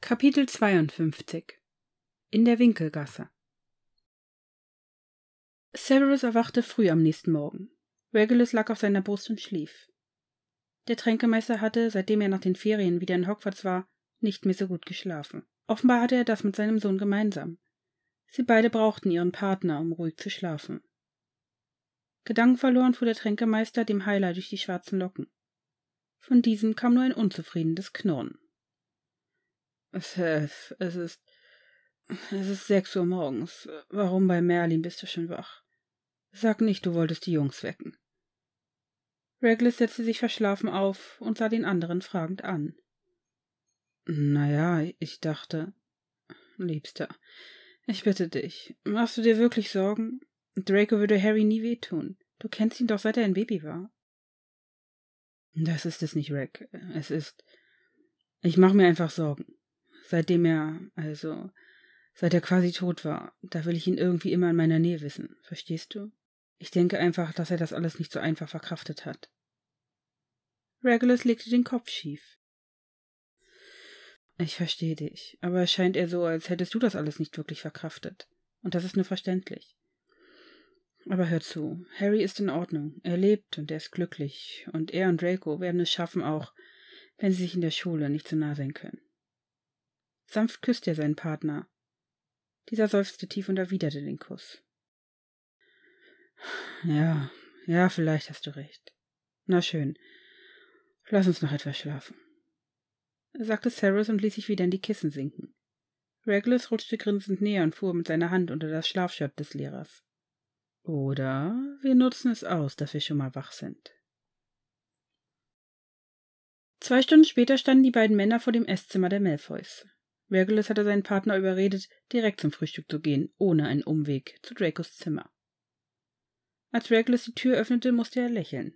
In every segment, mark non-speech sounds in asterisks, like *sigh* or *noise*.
Kapitel 52 In der Winkelgasse Severus erwachte früh am nächsten Morgen. Regulus lag auf seiner Brust und schlief. Der Tränkemeister hatte, seitdem er nach den Ferien wieder in Hogwarts war, nicht mehr so gut geschlafen. Offenbar hatte er das mit seinem Sohn gemeinsam. Sie beide brauchten ihren Partner, um ruhig zu schlafen. Gedankenverloren fuhr der Tränkemeister dem Heiler durch die schwarzen Locken. Von diesem kam nur ein unzufriedenes Knurren. Seth, äh, es ist. Es ist sechs Uhr morgens. Warum bei Merlin bist du schon wach? Sag nicht, du wolltest die Jungs wecken. Regulus setzte sich verschlafen auf und sah den anderen fragend an. Na ja, ich dachte. Liebster, ich bitte dich, machst du dir wirklich Sorgen? Draco würde Harry nie wehtun. Du kennst ihn doch, seit er ein Baby war. Das ist es nicht, Reg. Es ist. Ich mach mir einfach Sorgen seitdem er, also, seit er quasi tot war. Da will ich ihn irgendwie immer in meiner Nähe wissen, verstehst du? Ich denke einfach, dass er das alles nicht so einfach verkraftet hat. Regulus legte den Kopf schief. Ich verstehe dich, aber es scheint eher so, als hättest du das alles nicht wirklich verkraftet. Und das ist nur verständlich. Aber hör zu, Harry ist in Ordnung, er lebt und er ist glücklich, und er und Draco werden es schaffen auch, wenn sie sich in der Schule nicht so nah sein können. Sanft küsste er seinen Partner. Dieser seufzte tief und erwiderte den Kuss. Ja, ja, vielleicht hast du recht. Na schön. Lass uns noch etwas schlafen. sagte Cyrus und ließ sich wieder in die Kissen sinken. Regulus rutschte grinsend näher und fuhr mit seiner Hand unter das Schlafshirt des Lehrers. Oder wir nutzen es aus, dass wir schon mal wach sind. Zwei Stunden später standen die beiden Männer vor dem Esszimmer der Malfoys. Regulus hatte seinen Partner überredet, direkt zum Frühstück zu gehen, ohne einen Umweg, zu Dracos Zimmer. Als Regulus die Tür öffnete, musste er lächeln.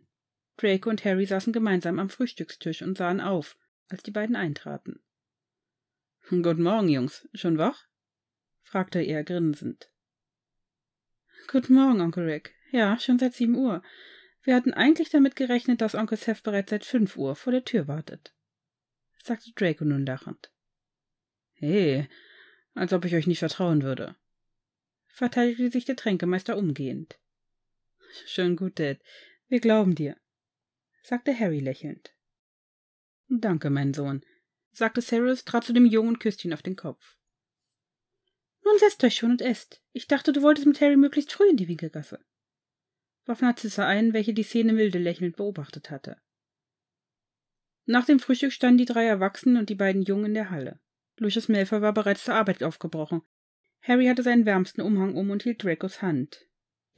Draco und Harry saßen gemeinsam am Frühstückstisch und sahen auf, als die beiden eintraten. Guten Morgen, Jungs. Schon wach? fragte er grinsend. Guten Morgen, Onkel Rick. Ja, schon seit sieben Uhr. Wir hatten eigentlich damit gerechnet, dass Onkel Seth bereits seit fünf Uhr vor der Tür wartet, sagte Draco nun lachend. He, als ob ich euch nicht vertrauen würde. Verteidigte sich der Tränkemeister umgehend. Schön gut, Dad. Wir glauben dir, sagte Harry lächelnd. Danke, mein Sohn, sagte Sirius, trat zu dem Jungen und küsste ihn auf den Kopf. Nun setzt euch schon und esst. Ich dachte, du wolltest mit Harry möglichst früh in die Winkelgasse. warf Narzissa ein, welche die Szene milde lächelnd beobachtet hatte. Nach dem Frühstück standen die drei Erwachsenen und die beiden Jungen in der Halle. Lucius Malfoy war bereits zur Arbeit aufgebrochen. Harry hatte seinen wärmsten Umhang um und hielt Dracos Hand.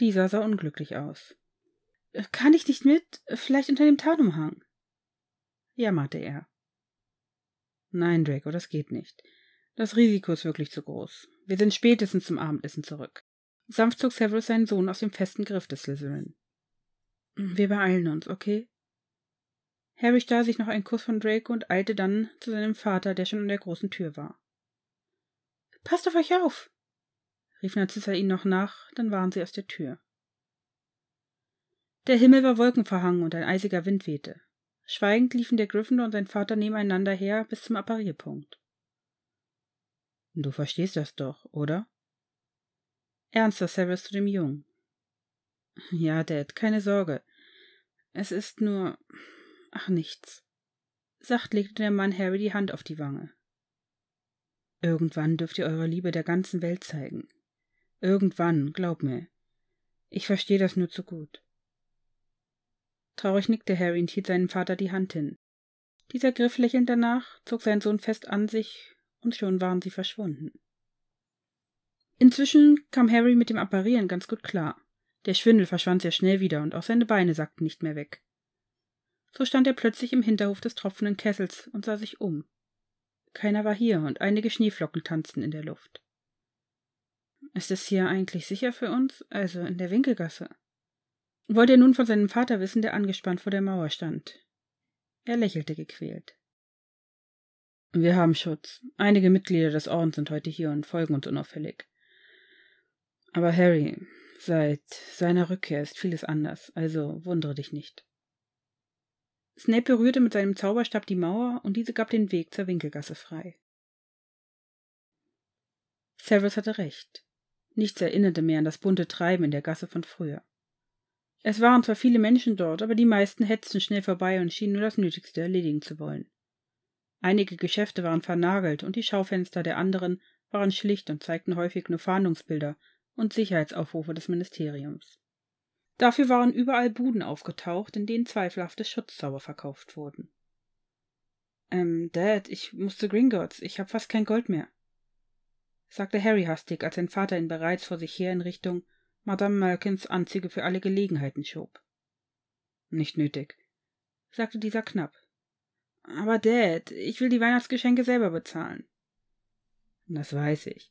Dieser sah unglücklich aus. Äh, kann ich nicht mit? Äh, vielleicht unter dem Tarnumhang? jammerte er. Nein, Draco, das geht nicht. Das Risiko ist wirklich zu groß. Wir sind spätestens zum Abendessen zurück. Sanft zog Severus seinen Sohn aus dem festen Griff des Slytherin. Wir beeilen uns, okay? Harry stahl sich noch einen Kuss von Draco und eilte dann zu seinem Vater, der schon an der großen Tür war. Passt auf euch auf! rief Narzissa ihnen noch nach, dann waren sie aus der Tür. Der Himmel war wolkenverhangen und ein eisiger Wind wehte. Schweigend liefen der Gryffindor und sein Vater nebeneinander her bis zum Apparierpunkt. Du verstehst das doch, oder? Ernster Severus zu dem Jungen. Ja, Dad, keine Sorge. Es ist nur, Ach nichts. Sacht legte der Mann Harry die Hand auf die Wange. Irgendwann dürft ihr eure Liebe der ganzen Welt zeigen. Irgendwann, glaub mir. Ich verstehe das nur zu gut. Traurig nickte Harry und hielt seinem Vater die Hand hin. Dieser griff lächelnd danach, zog seinen Sohn fest an sich, und schon waren sie verschwunden. Inzwischen kam Harry mit dem Apparieren ganz gut klar. Der Schwindel verschwand sehr schnell wieder und auch seine Beine sackten nicht mehr weg. So stand er plötzlich im Hinterhof des tropfenden Kessels und sah sich um. Keiner war hier und einige Schneeflocken tanzten in der Luft. Ist es hier eigentlich sicher für uns, also in der Winkelgasse? Wollte er nun von seinem Vater wissen, der angespannt vor der Mauer stand. Er lächelte gequält. Wir haben Schutz. Einige Mitglieder des Ordens sind heute hier und folgen uns unauffällig. Aber Harry, seit seiner Rückkehr ist vieles anders, also wundere dich nicht. Snape berührte mit seinem Zauberstab die Mauer und diese gab den Weg zur Winkelgasse frei. Severus hatte recht. Nichts erinnerte mehr an das bunte Treiben in der Gasse von früher. Es waren zwar viele Menschen dort, aber die meisten hetzten schnell vorbei und schienen nur das Nötigste erledigen zu wollen. Einige Geschäfte waren vernagelt und die Schaufenster der anderen waren schlicht und zeigten häufig nur Fahndungsbilder und Sicherheitsaufrufe des Ministeriums. Dafür waren überall Buden aufgetaucht, in denen zweifelhafte Schutzzauber verkauft wurden. Ähm, Dad, ich musste Gringotts, ich hab fast kein Gold mehr, sagte Harry hastig, als sein Vater ihn bereits vor sich her in Richtung Madame Merkins Anzüge für alle Gelegenheiten schob. Nicht nötig, sagte dieser knapp. Aber Dad, ich will die Weihnachtsgeschenke selber bezahlen. Das weiß ich.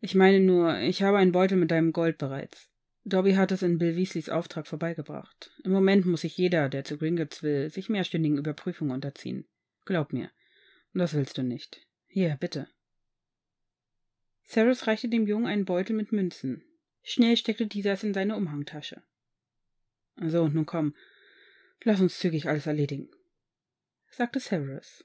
Ich meine nur, ich habe einen Beutel mit deinem Gold bereits. Dobby hat es in Bill Weasleys Auftrag vorbeigebracht. Im Moment muss sich jeder, der zu Gringotts will, sich mehrstündigen Überprüfungen unterziehen. Glaub mir. Das willst du nicht. Hier, bitte. Cyrus reichte dem Jungen einen Beutel mit Münzen. Schnell steckte dieser es in seine Umhangtasche. So, also, nun komm. Lass uns zügig alles erledigen, sagte Cyrus.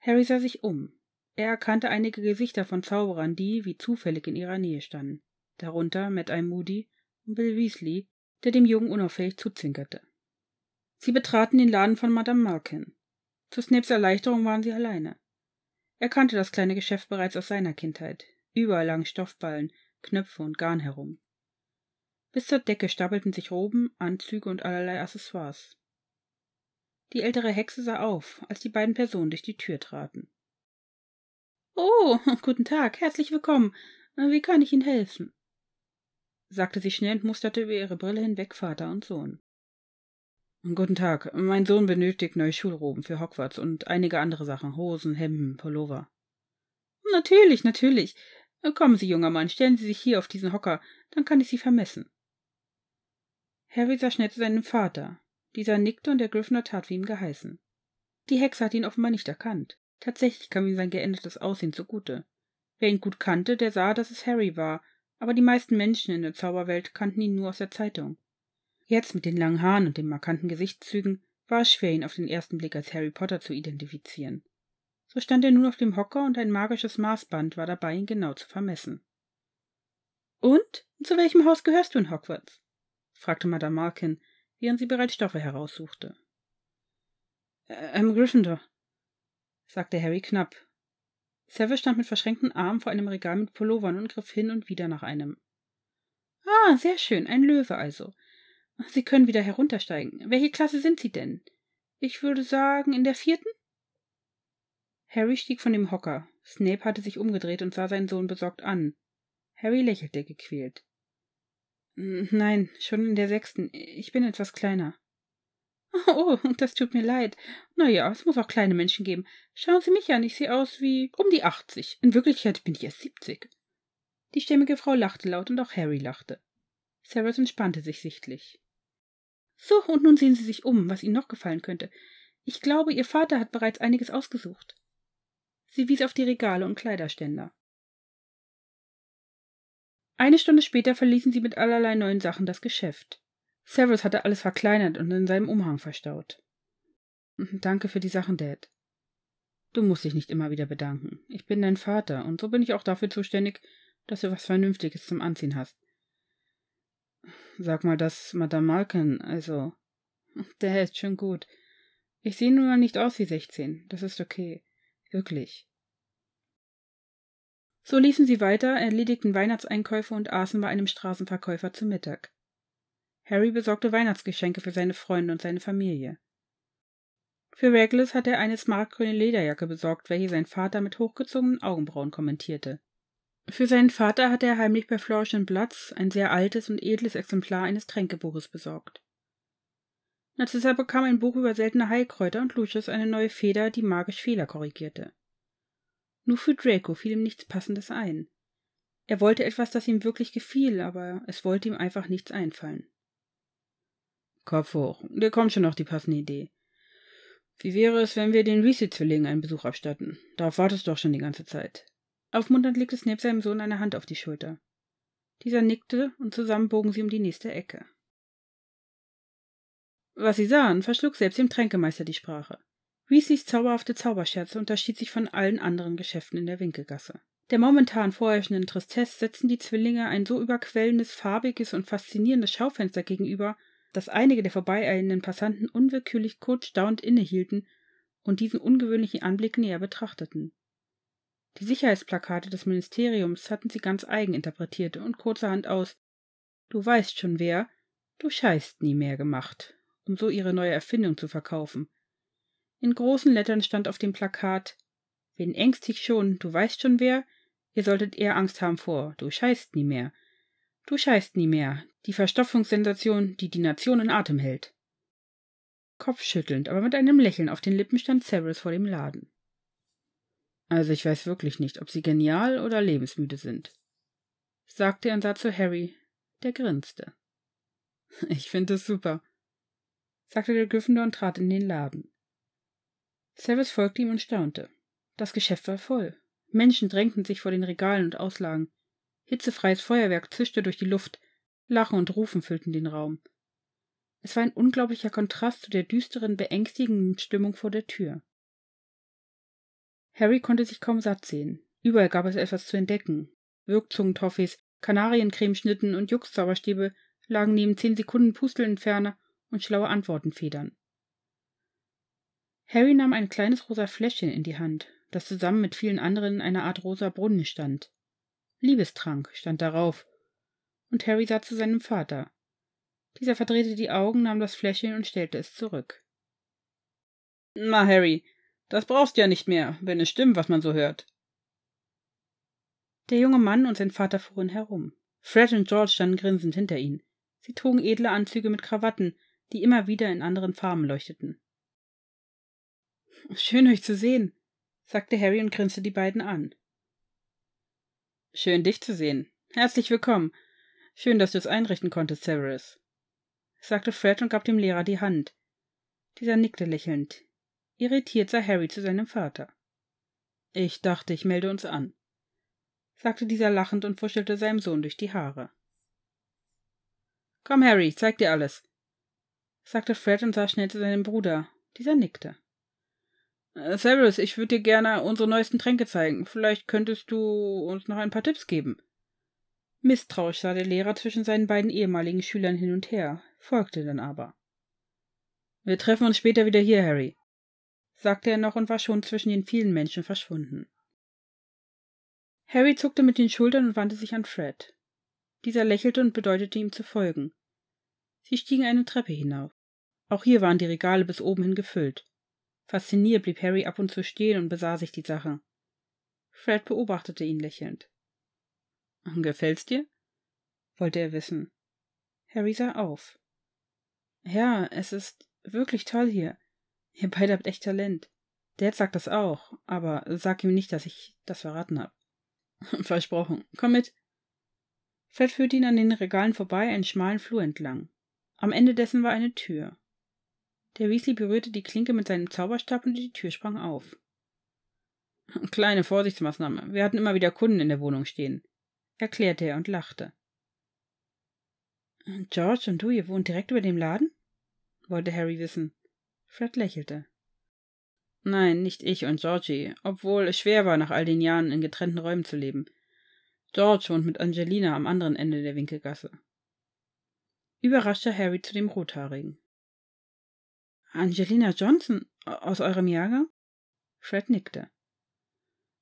Harry sah sich um. Er erkannte einige Gesichter von Zauberern, die, wie zufällig, in ihrer Nähe standen darunter Matt I. Moody und Bill Weasley, der dem Jungen unauffällig zuzinkerte. Sie betraten den Laden von Madame Markin. Zu Snapes Erleichterung waren sie alleine. Er kannte das kleine Geschäft bereits aus seiner Kindheit. Überall lagen Stoffballen, Knöpfe und Garn herum. Bis zur Decke stapelten sich Roben, Anzüge und allerlei Accessoires. Die ältere Hexe sah auf, als die beiden Personen durch die Tür traten. Oh, *laughs* guten Tag, herzlich willkommen. Wie kann ich Ihnen helfen? sagte sie schnell und musterte über ihre Brille hinweg Vater und Sohn. Guten Tag, mein Sohn benötigt neue Schulroben für Hogwarts und einige andere Sachen, Hosen, Hemden, Pullover. Natürlich, natürlich. Kommen Sie, junger Mann, stellen Sie sich hier auf diesen Hocker, dann kann ich Sie vermessen. Harry sah schnell zu seinem Vater. Dieser nickte und der Gryffindor tat wie ihm geheißen. Die Hexe hat ihn offenbar nicht erkannt. Tatsächlich kam ihm sein geändertes Aussehen zugute. Wer ihn gut kannte, der sah, dass es Harry war, aber die meisten Menschen in der Zauberwelt kannten ihn nur aus der Zeitung. Jetzt mit den langen Haaren und den markanten Gesichtszügen war es schwer, ihn auf den ersten Blick als Harry Potter zu identifizieren. So stand er nun auf dem Hocker und ein magisches Maßband war dabei, ihn genau zu vermessen. Und? Zu welchem Haus gehörst du in Hogwarts? fragte Madame Markin, während sie bereits Stoffe heraussuchte. Ähm, Gryffindor, sagte Harry knapp, Savage stand mit verschränkten Armen vor einem Regal mit Pullovern und griff hin und wieder nach einem. Ah, sehr schön, ein Löwe also. Sie können wieder heruntersteigen. Welche Klasse sind Sie denn? Ich würde sagen, in der vierten? Harry stieg von dem Hocker. Snape hatte sich umgedreht und sah seinen Sohn besorgt an. Harry lächelte gequält. Nein, schon in der sechsten. Ich bin etwas kleiner. *laughs* Oh, das tut mir leid. Na ja, es muss auch kleine Menschen geben. Schauen Sie mich an, ich sehe aus wie um die achtzig. In Wirklichkeit bin ich erst siebzig. Die stämmige Frau lachte laut und auch Harry lachte. Sarah entspannte sich sichtlich. So, und nun sehen Sie sich um, was Ihnen noch gefallen könnte. Ich glaube, Ihr Vater hat bereits einiges ausgesucht. Sie wies auf die Regale und Kleiderständer. Eine Stunde später verließen sie mit allerlei neuen Sachen das Geschäft. Severus hatte alles verkleinert und in seinem Umhang verstaut. Mhm, danke für die Sachen, Dad. Du musst dich nicht immer wieder bedanken. Ich bin dein Vater und so bin ich auch dafür zuständig, dass du was Vernünftiges zum Anziehen hast. Sag mal das, Madame Malkin, also. Der ist schon gut. Ich sehe nun mal nicht aus wie sechzehn. Das ist okay. Wirklich. So liefen sie weiter, erledigten Weihnachtseinkäufe und aßen bei einem Straßenverkäufer zu Mittag. Harry besorgte Weihnachtsgeschenke für seine Freunde und seine Familie. Für Regulus hatte er eine smartgrüne Lederjacke besorgt, welche sein Vater mit hochgezogenen Augenbrauen kommentierte. Für seinen Vater hatte er heimlich bei Florian Blatz ein sehr altes und edles Exemplar eines Tränkebuches besorgt. Narcissa bekam ein Buch über seltene Heilkräuter und Lucius eine neue Feder, die magisch Fehler korrigierte. Nur für Draco fiel ihm nichts Passendes ein. Er wollte etwas, das ihm wirklich gefiel, aber es wollte ihm einfach nichts einfallen. Kopf hoch, dir kommt schon noch die passende Idee. Wie wäre es, wenn wir den reese zwillingen einen Besuch abstatten? Darauf wartest du doch schon die ganze Zeit. Aufmunternd legte Snape seinem Sohn eine Hand auf die Schulter. Dieser nickte und zusammen bogen sie um die nächste Ecke. Was sie sahen, verschlug selbst dem Tränkemeister die Sprache. Reese's zauberhafte Zauberscherze unterschied sich von allen anderen Geschäften in der Winkelgasse. Der momentan vorherrschenden Tristesse setzten die Zwillinge ein so überquellendes, farbiges und faszinierendes Schaufenster gegenüber, dass einige der vorbeieilenden Passanten unwillkürlich kurz staunend innehielten und diesen ungewöhnlichen Anblick näher betrachteten. Die Sicherheitsplakate des Ministeriums hatten sie ganz eigen interpretiert und kurzerhand aus Du weißt schon wer, du scheißt nie mehr gemacht, um so ihre neue Erfindung zu verkaufen. In großen Lettern stand auf dem Plakat Wen ängstigt schon, du weißt schon wer, ihr solltet eher Angst haben vor, du scheißt nie mehr, Du scheißt nie mehr. Die Verstopfungssensation, die die Nation in Atem hält. Kopfschüttelnd, aber mit einem Lächeln auf den Lippen stand Cyrus vor dem Laden. Also ich weiß wirklich nicht, ob sie genial oder lebensmüde sind, sagte er und sah zu Harry, der grinste. *laughs* Ich finde es super, sagte der Gryffindor und trat in den Laden. Cyrus folgte ihm und staunte. Das Geschäft war voll. Menschen drängten sich vor den Regalen und Auslagen. Hitzefreies Feuerwerk zischte durch die Luft, Lachen und Rufen füllten den Raum. Es war ein unglaublicher Kontrast zu der düsteren, beängstigenden Stimmung vor der Tür. Harry konnte sich kaum satt sehen. Überall gab es etwas zu entdecken. Wirkzungentoffees, Kanariencremeschnitten und Juckzauberstäbe lagen neben zehn Sekunden Pustelentferner und schlaue Antwortenfedern. Harry nahm ein kleines rosa Fläschchen in die Hand, das zusammen mit vielen anderen in einer Art rosa Brunnen stand. Liebestrank stand darauf, und Harry sah zu seinem Vater. Dieser verdrehte die Augen, nahm das Fläschchen und stellte es zurück. Na, Harry, das brauchst du ja nicht mehr, wenn es stimmt, was man so hört. Der junge Mann und sein Vater fuhren herum. Fred und George standen grinsend hinter ihnen. Sie trugen edle Anzüge mit Krawatten, die immer wieder in anderen Farben leuchteten. Schön euch zu sehen, sagte Harry und grinste die beiden an. Schön, dich zu sehen. Herzlich willkommen. Schön, dass du es einrichten konntest, Severus, sagte Fred und gab dem Lehrer die Hand. Dieser nickte lächelnd. Irritiert sah Harry zu seinem Vater. Ich dachte, ich melde uns an, sagte dieser lachend und fuschelte seinem Sohn durch die Haare. Komm, Harry, zeig dir alles, sagte Fred und sah schnell zu seinem Bruder. Dieser nickte. Cyrus, äh, ich würde dir gerne unsere neuesten Tränke zeigen. Vielleicht könntest du uns noch ein paar Tipps geben. Misstrauisch sah der Lehrer zwischen seinen beiden ehemaligen Schülern hin und her, folgte dann aber. Wir treffen uns später wieder hier, Harry, sagte er noch und war schon zwischen den vielen Menschen verschwunden. Harry zuckte mit den Schultern und wandte sich an Fred. Dieser lächelte und bedeutete ihm zu folgen. Sie stiegen eine Treppe hinauf. Auch hier waren die Regale bis oben hin gefüllt. Fasziniert blieb Harry ab und zu stehen und besah sich die Sache. Fred beobachtete ihn lächelnd. Hm, gefällt's dir? wollte er wissen. Harry sah auf. Ja, es ist wirklich toll hier. Ihr beide habt echt Talent. Dad sagt das auch, aber sag ihm nicht, dass ich das verraten hab. *laughs* Versprochen. Komm mit. Fred führte ihn an den Regalen vorbei einen schmalen Flur entlang. Am Ende dessen war eine Tür. Der Weasley berührte die Klinke mit seinem Zauberstab und die Tür sprang auf. Kleine Vorsichtsmaßnahme. Wir hatten immer wieder Kunden in der Wohnung stehen, erklärte er und lachte. George und du, ihr wohnt direkt über dem Laden? wollte Harry wissen. Fred lächelte. Nein, nicht ich und Georgie, obwohl es schwer war, nach all den Jahren in getrennten Räumen zu leben. George wohnt mit Angelina am anderen Ende der Winkelgasse. Überraschte Harry zu dem Rothaarigen. Angelina Johnson aus eurem Jahrgang? Fred nickte.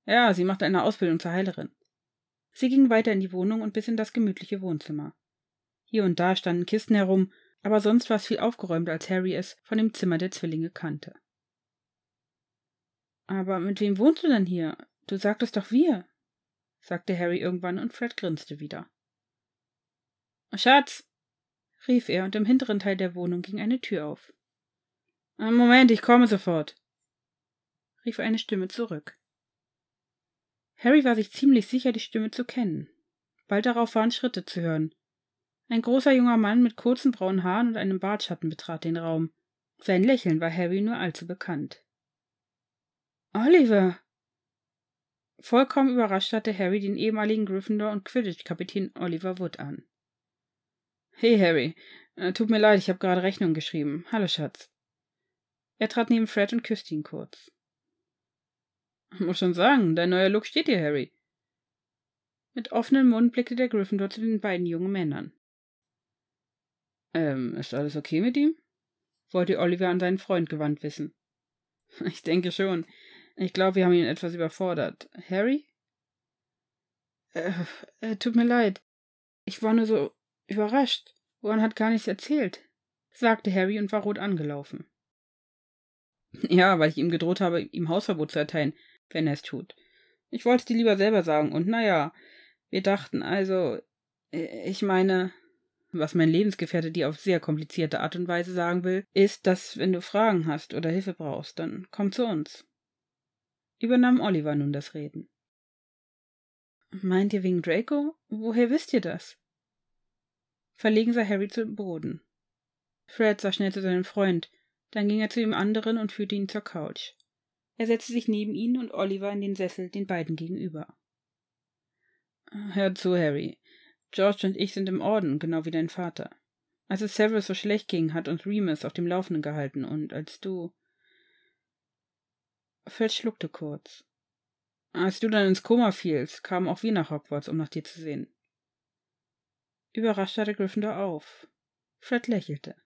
Ja, sie macht eine Ausbildung zur Heilerin. Sie ging weiter in die Wohnung und bis in das gemütliche Wohnzimmer. Hier und da standen Kisten herum, aber sonst war es viel aufgeräumter, als Harry es von dem Zimmer der Zwillinge kannte. Aber mit wem wohnst du denn hier? Du sagtest doch wir, sagte Harry irgendwann und Fred grinste wieder. Schatz, rief er, und im hinteren Teil der Wohnung ging eine Tür auf. Äh, Moment, ich komme sofort, rief eine Stimme zurück. Harry war sich ziemlich sicher, die Stimme zu kennen. Bald darauf waren Schritte zu hören. Ein großer junger Mann mit kurzen braunen Haaren und einem Bartschatten betrat den Raum. Sein Lächeln war Harry nur allzu bekannt. Oliver! Vollkommen überrascht hatte Harry den ehemaligen Gryffindor und Quidditch-Kapitän Oliver Wood an. Hey Harry, äh, tut mir leid, ich habe gerade Rechnung geschrieben. Hallo Schatz. Er trat neben Fred und küsste ihn kurz. Muss schon sagen, dein neuer Look steht dir, Harry. Mit offenem Mund blickte der Gryffindor zu den beiden jungen Männern. Ähm, ist alles okay mit ihm? wollte Oliver an seinen Freund gewandt wissen. *laughs* Ich denke schon. Ich glaube, wir haben ihn etwas überfordert. Harry? Äh, äh, tut mir leid. Ich war nur so überrascht. Woran hat gar nichts erzählt, sagte Harry und war rot angelaufen. Ja, weil ich ihm gedroht habe, ihm Hausverbot zu erteilen, wenn er es tut. Ich wollte es dir lieber selber sagen, und naja, wir dachten also, äh, ich meine, was mein Lebensgefährte dir auf sehr komplizierte Art und Weise sagen will, ist, dass wenn du Fragen hast oder Hilfe brauchst, dann komm zu uns. Übernahm Oliver nun das Reden. Meint ihr wegen Draco? Woher wisst ihr das? Verlegen sah Harry zu Boden. Fred sah schnell zu seinem Freund, dann ging er zu dem anderen und führte ihn zur Couch. Er setzte sich neben ihn und Oliver in den Sessel den beiden gegenüber. Hör zu, Harry. George und ich sind im Orden, genau wie dein Vater. Als es Severus so schlecht ging, hat uns Remus auf dem Laufenden gehalten, und als du. Fred schluckte kurz. Als du dann ins Koma fielst, kamen auch wir nach Hogwarts, um nach dir zu sehen. Überrascht hatte Gryffindor auf. Fred lächelte.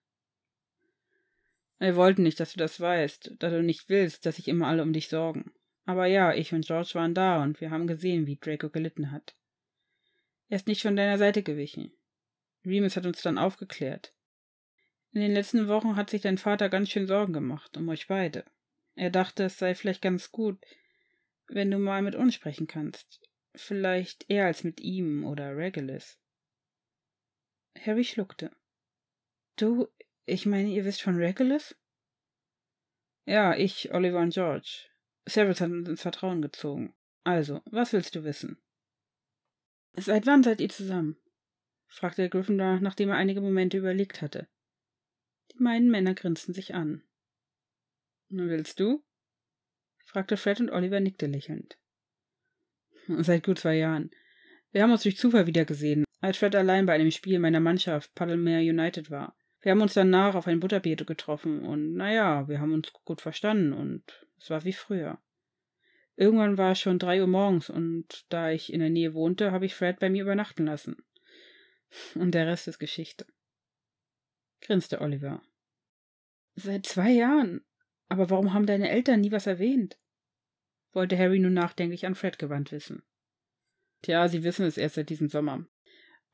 Wir wollten nicht, dass du das weißt, da du nicht willst, dass sich immer alle um dich sorgen. Aber ja, ich und George waren da und wir haben gesehen, wie Draco gelitten hat. Er ist nicht von deiner Seite gewichen. Remus hat uns dann aufgeklärt. In den letzten Wochen hat sich dein Vater ganz schön Sorgen gemacht um euch beide. Er dachte, es sei vielleicht ganz gut, wenn du mal mit uns sprechen kannst. Vielleicht eher als mit ihm oder Regulus. Harry schluckte. Du, ich meine, ihr wisst von Regulus? Ja, ich, Oliver und George. Severus hat uns ins Vertrauen gezogen. Also, was willst du wissen? Seit wann seid ihr zusammen? fragte der Gryffindor, nachdem er einige Momente überlegt hatte. Die beiden Männer grinsten sich an. Willst du? fragte Fred und Oliver nickte lächelnd. Seit gut zwei Jahren. Wir haben uns durch Zufall wiedergesehen, als Fred allein bei einem Spiel meiner Mannschaft Paddlemere United war. Wir haben uns danach auf ein Butterbeet getroffen und naja, wir haben uns gut verstanden und es war wie früher. Irgendwann war es schon drei Uhr morgens und da ich in der Nähe wohnte, habe ich Fred bei mir übernachten lassen. *laughs* Und der Rest ist Geschichte. Grinste Oliver. Seit zwei Jahren. Aber warum haben deine Eltern nie was erwähnt? wollte Harry nun nachdenklich an Fred gewandt wissen. Tja, sie wissen es erst seit diesem Sommer.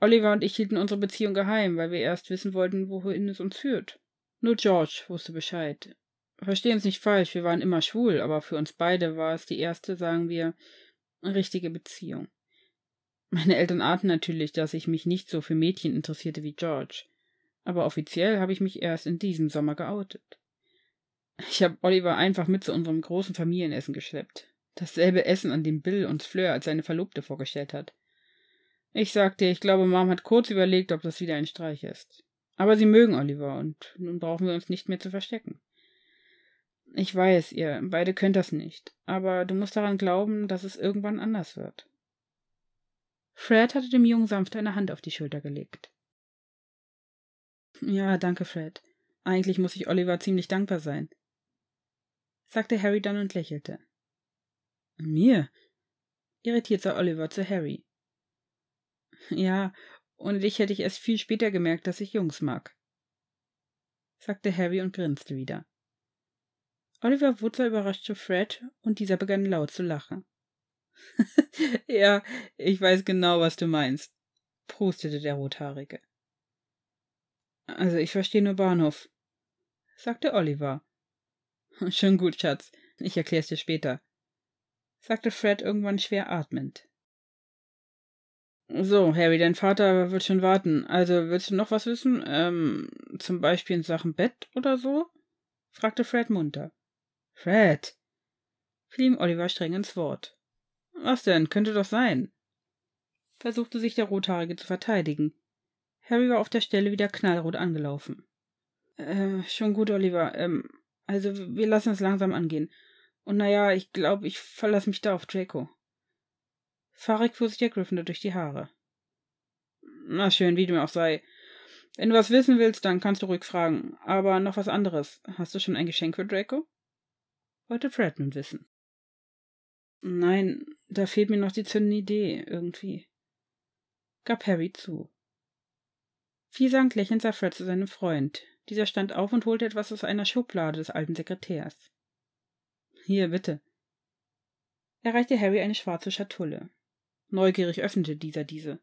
Oliver und ich hielten unsere Beziehung geheim, weil wir erst wissen wollten, wohin es uns führt. Nur George wusste Bescheid. Verstehen Sie nicht falsch, wir waren immer schwul, aber für uns beide war es die erste, sagen wir, richtige Beziehung. Meine Eltern ahnten natürlich, dass ich mich nicht so für Mädchen interessierte wie George, aber offiziell habe ich mich erst in diesem Sommer geoutet. Ich habe Oliver einfach mit zu unserem großen Familienessen geschleppt. Dasselbe Essen, an dem Bill uns Fleur als seine Verlobte vorgestellt hat. Ich sag dir, ich glaube, Mom hat kurz überlegt, ob das wieder ein Streich ist. Aber sie mögen Oliver und nun brauchen wir uns nicht mehr zu verstecken. Ich weiß, ihr beide könnt das nicht, aber du musst daran glauben, dass es irgendwann anders wird. Fred hatte dem Jungen sanft eine Hand auf die Schulter gelegt. Ja, danke, Fred. Eigentlich muss ich Oliver ziemlich dankbar sein, sagte Harry dann und lächelte. Mir? irritiert sah Oliver zu Harry. Ja, und ich hätte ich erst viel später gemerkt, dass ich Jungs mag, sagte Harry und grinste wieder. Oliver Wood sah überrascht zu Fred und dieser begann laut zu lachen. *laughs* ja, ich weiß genau, was du meinst, prustete der Rothaarige. Also, ich verstehe nur Bahnhof, sagte Oliver. *laughs* Schon gut, Schatz, ich erklär's dir später, sagte Fred irgendwann schwer atmend. So, Harry, dein Vater wird schon warten. Also, willst du noch was wissen? Ähm, zum Beispiel in Sachen Bett oder so? fragte Fred munter. Fred! fiel ihm Oliver streng ins Wort. Was denn? Könnte doch sein. versuchte sich der Rothaarige zu verteidigen. Harry war auf der Stelle wieder knallrot angelaufen. Äh, schon gut, Oliver. Ähm, also, wir lassen es langsam angehen. Und naja, ich glaube, ich verlasse mich da auf Draco. Farik fuhr sich der Gryffindor durch die Haare. Na schön, wie dem auch sei. Wenn du was wissen willst, dann kannst du ruhig fragen. Aber noch was anderes. Hast du schon ein Geschenk für Draco? Wollte Fred nun wissen. Nein, da fehlt mir noch die zündende Idee, irgendwie. Gab Harry zu. Vielsang lächelnd sah Fred zu seinem Freund. Dieser stand auf und holte etwas aus einer Schublade des alten Sekretärs. Hier, bitte. Er reichte Harry eine schwarze Schatulle. Neugierig öffnete dieser diese.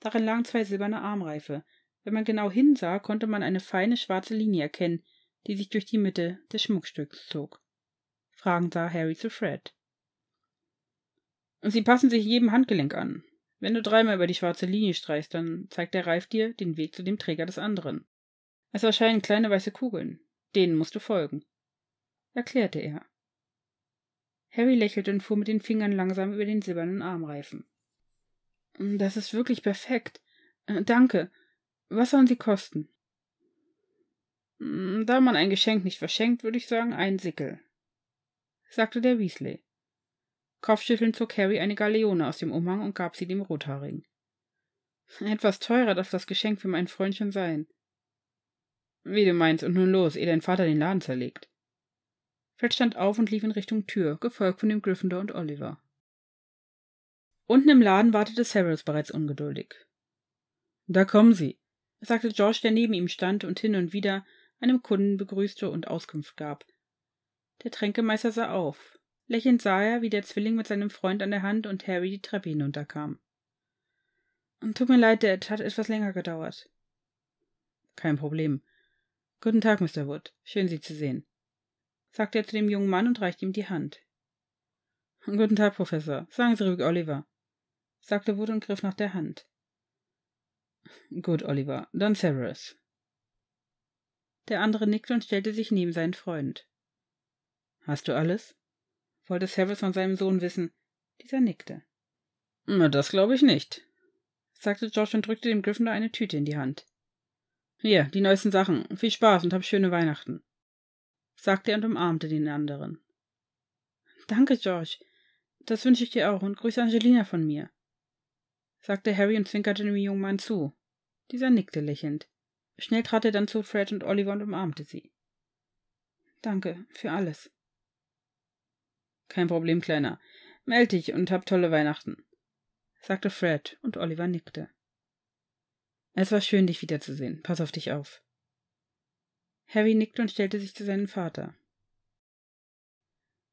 Darin lagen zwei silberne Armreife. Wenn man genau hinsah, konnte man eine feine schwarze Linie erkennen, die sich durch die Mitte des Schmuckstücks zog. Fragend sah Harry zu Fred. Und sie passen sich jedem Handgelenk an. Wenn du dreimal über die schwarze Linie streichst, dann zeigt der Reif dir den Weg zu dem Träger des anderen. Es erscheinen kleine weiße Kugeln. Denen musst du folgen, erklärte er. Harry lächelte und fuhr mit den Fingern langsam über den silbernen Armreifen. Mm, das ist wirklich perfekt. Äh, danke. Was sollen sie kosten? Mm, da man ein Geschenk nicht verschenkt, würde ich sagen, ein Sickel, sagte der Weasley. Kopfschüttelnd zog Harry eine Galeone aus dem Umhang und gab sie dem Rothaarigen. Etwas teurer darf das Geschenk für mein Freundchen sein. Wie du meinst, und nun los, ehe dein Vater den Laden zerlegt. Fred stand auf und lief in Richtung Tür, gefolgt von dem Gryffindor und Oliver. Unten im Laden wartete Severus bereits ungeduldig. Da kommen sie, sagte George, der neben ihm stand und hin und wieder einem Kunden begrüßte und Auskunft gab. Der Tränkemeister sah auf. Lächelnd sah er, wie der Zwilling mit seinem Freund an der Hand und Harry die Treppe hinunterkam. Tut mir leid, der hat etwas länger gedauert. Kein Problem. Guten Tag, Mr. Wood. Schön, Sie zu sehen sagt er zu dem jungen Mann und reicht ihm die Hand. Guten Tag, Professor. Sagen Sie ruhig Oliver, sagte Wood und griff nach der Hand. Gut, Oliver, dann Severus. Der andere nickte und stellte sich neben seinen Freund. Hast du alles? wollte Severus von seinem Sohn wissen. Dieser nickte. Na, das glaube ich nicht, sagte George und drückte dem Gryffindor eine Tüte in die Hand. Hier, die neuesten Sachen. Viel Spaß und hab schöne Weihnachten sagte er und umarmte den anderen. Danke, George. Das wünsche ich dir auch und grüße Angelina von mir, sagte Harry und zwinkerte dem jungen Mann zu. Dieser nickte lächelnd. Schnell trat er dann zu Fred und Oliver und umarmte sie. Danke für alles. Kein Problem, Kleiner. Meld dich und hab tolle Weihnachten, sagte Fred und Oliver nickte. Es war schön, dich wiederzusehen. Pass auf dich auf. Harry nickte und stellte sich zu seinem Vater.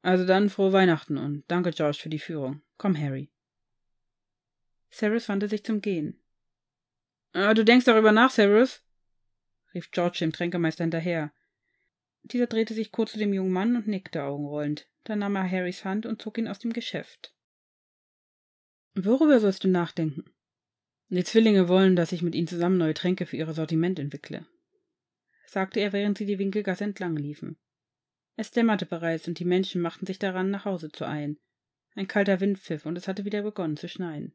Also dann frohe Weihnachten und danke George für die Führung. Komm, Harry. Cyrus wandte sich zum Gehen. Ah, du denkst darüber nach, Cyrus? rief George dem Tränkemeister hinterher. Dieser drehte sich kurz zu dem jungen Mann und nickte augenrollend. Dann nahm er Harrys Hand und zog ihn aus dem Geschäft. Worüber sollst du nachdenken? Die Zwillinge wollen, dass ich mit ihnen zusammen neue Tränke für ihre Sortiment entwickle sagte er, während sie die Winkelgasse entlang liefen. Es dämmerte bereits und die Menschen machten sich daran, nach Hause zu eilen. Ein kalter Wind pfiff und es hatte wieder begonnen zu schneien.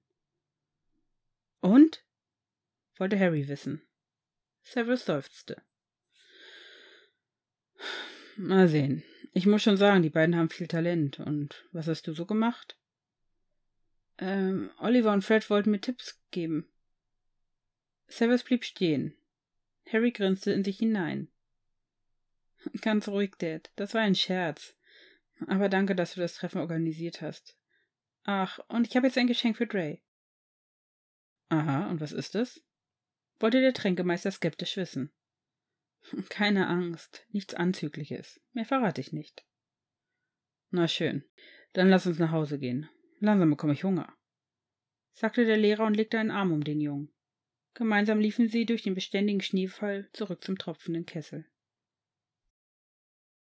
Und? wollte Harry wissen. Severus seufzte. Mal sehen. Ich muss schon sagen, die beiden haben viel Talent. Und was hast du so gemacht? Ähm, Oliver und Fred wollten mir Tipps geben. Severus blieb stehen, Harry grinste in sich hinein. *laughs* Ganz ruhig, Dad. Das war ein Scherz. Aber danke, dass du das Treffen organisiert hast. Ach, und ich habe jetzt ein Geschenk für Dre. Aha, und was ist es? wollte der Tränkemeister skeptisch wissen. *laughs* Keine Angst, nichts Anzügliches. Mehr verrate ich nicht. Na schön, dann lass uns nach Hause gehen. Langsam bekomme ich Hunger, sagte der Lehrer und legte einen Arm um den Jungen. Gemeinsam liefen sie durch den beständigen Schneefall zurück zum tropfenden Kessel.